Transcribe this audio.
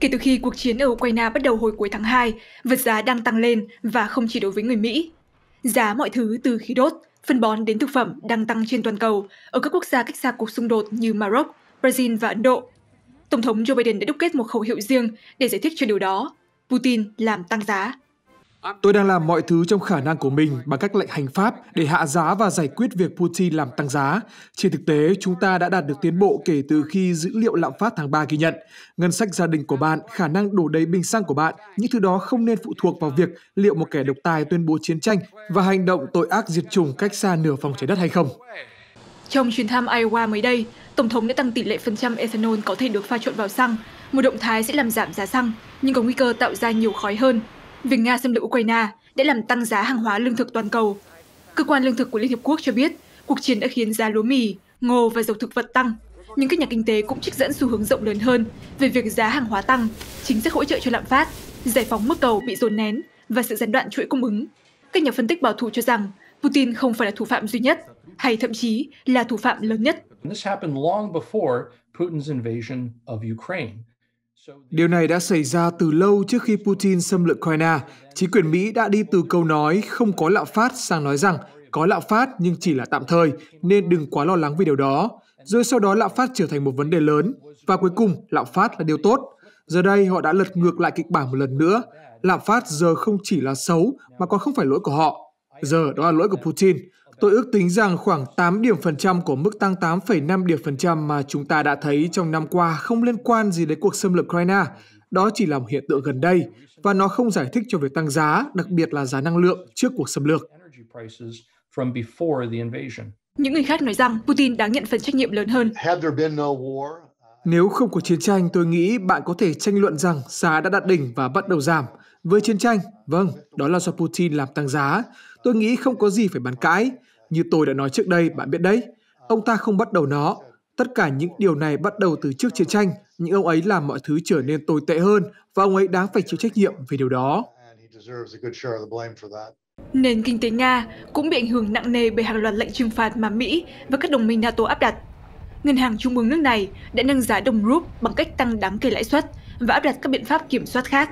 Kể từ khi cuộc chiến ở Ukraine bắt đầu hồi cuối tháng 2, vật giá đang tăng lên và không chỉ đối với người Mỹ. Giá mọi thứ từ khí đốt, phân bón đến thực phẩm đang tăng trên toàn cầu ở các quốc gia cách xa cuộc xung đột như Maroc, Brazil và Ấn Độ. Tổng thống Joe Biden đã đúc kết một khẩu hiệu riêng để giải thích cho điều đó. Putin làm tăng giá. Tôi đang làm mọi thứ trong khả năng của mình bằng các lệnh hành pháp để hạ giá và giải quyết việc Putin làm tăng giá. Trên thực tế, chúng ta đã đạt được tiến bộ kể từ khi dữ liệu lạm phát tháng 3 ghi nhận. Ngân sách gia đình của bạn, khả năng đổ đầy bình xăng của bạn, những thứ đó không nên phụ thuộc vào việc liệu một kẻ độc tài tuyên bố chiến tranh và hành động tội ác diệt chủng cách xa nửa phòng trái đất hay không. Trong chuyến thăm Iowa mới đây, Tổng thống đã tăng tỷ lệ phần trăm ethanol có thể được pha trộn vào xăng, một động thái sẽ làm giảm giá xăng, nhưng có nguy cơ tạo ra nhiều khói hơn Việc Nga xâm lược Ukraine đã làm tăng giá hàng hóa lương thực toàn cầu. Cơ quan lương thực của Liên Hiệp Quốc cho biết, cuộc chiến đã khiến giá lúa mì, ngô và dầu thực vật tăng. Nhưng các nhà kinh tế cũng trích dẫn xu hướng rộng lớn hơn về việc giá hàng hóa tăng, chính sách hỗ trợ cho lạm phát, giải phóng mức cầu bị dồn nén và sự gián đoạn chuỗi cung ứng. Các nhà phân tích bảo thủ cho rằng Putin không phải là thủ phạm duy nhất, hay thậm chí là thủ phạm lớn nhất. Điều này đã xảy ra từ lâu trước khi Putin xâm lược Ukraine. Chính quyền Mỹ đã đi từ câu nói không có lạm phát sang nói rằng có lạm phát nhưng chỉ là tạm thời, nên đừng quá lo lắng về điều đó. Rồi sau đó lạm phát trở thành một vấn đề lớn. Và cuối cùng, lạm phát là điều tốt. Giờ đây họ đã lật ngược lại kịch bản một lần nữa. Lạm phát giờ không chỉ là xấu mà còn không phải lỗi của họ. Giờ đó là lỗi của Putin tôi ước tính rằng khoảng 8 điểm phần trăm của mức tăng 8,5 điểm phần trăm mà chúng ta đã thấy trong năm qua không liên quan gì đến cuộc xâm lược Ukraine. Đó chỉ là một hiện tượng gần đây và nó không giải thích cho việc tăng giá, đặc biệt là giá năng lượng trước cuộc xâm lược. Những người khác nói rằng Putin đáng nhận phần trách nhiệm lớn hơn. Uh, Nếu không có chiến tranh, tôi nghĩ bạn có thể tranh luận rằng giá đã đạt đỉnh và bắt đầu giảm. Với chiến tranh, vâng, đó là do Putin làm tăng giá. Tôi nghĩ không có gì phải bàn cãi. Như tôi đã nói trước đây, bạn biết đấy, ông ta không bắt đầu nó. Tất cả những điều này bắt đầu từ trước chiến tranh, nhưng ông ấy làm mọi thứ trở nên tồi tệ hơn và ông ấy đáng phải chịu trách nhiệm về điều đó. Nền kinh tế Nga cũng bị ảnh hưởng nặng nề bởi hàng loạt lệnh trừng phạt mà Mỹ và các đồng minh NATO áp đặt. Ngân hàng Trung ương nước này đã nâng giá đồng rúp bằng cách tăng đáng kể lãi suất và áp đặt các biện pháp kiểm soát khác.